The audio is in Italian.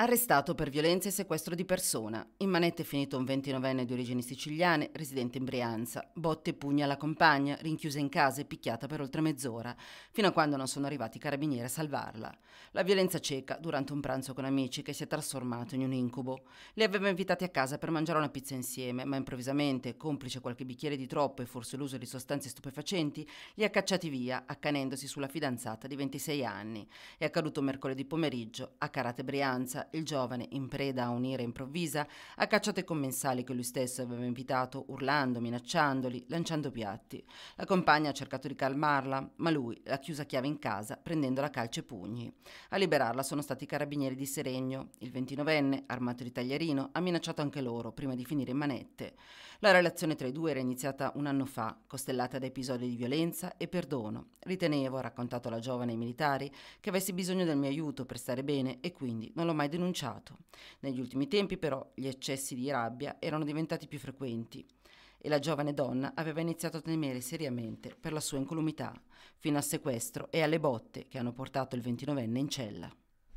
Arrestato per violenza e sequestro di persona. In manette è finito un 29enne di origini siciliane, residente in Brianza. Botte e pugna alla compagna, rinchiusa in casa e picchiata per oltre mezz'ora, fino a quando non sono arrivati i carabinieri a salvarla. La violenza cieca durante un pranzo con amici che si è trasformato in un incubo. Li aveva invitati a casa per mangiare una pizza insieme, ma improvvisamente, complice qualche bicchiere di troppo e forse l'uso di sostanze stupefacenti, li ha cacciati via, accanendosi sulla fidanzata di 26 anni. È accaduto mercoledì pomeriggio a Carate Brianza il giovane, in preda a un'ira improvvisa, ha cacciato i commensali che lui stesso aveva invitato, urlando, minacciandoli, lanciando piatti. La compagna ha cercato di calmarla, ma lui l'ha chiusa a chiave in casa, prendendola calce e pugni. A liberarla sono stati i carabinieri di Seregno. Il 29enne, armato di tagliarino, ha minacciato anche loro, prima di finire in manette. La relazione tra i due era iniziata un anno fa, costellata da episodi di violenza e perdono. Ritenevo, ha raccontato la giovane ai militari, che avessi bisogno del mio aiuto per stare bene e quindi non l'ho mai denunciato denunciato. Negli ultimi tempi però gli eccessi di rabbia erano diventati più frequenti e la giovane donna aveva iniziato a temere seriamente per la sua incolumità, fino al sequestro e alle botte che hanno portato il 29enne in cella.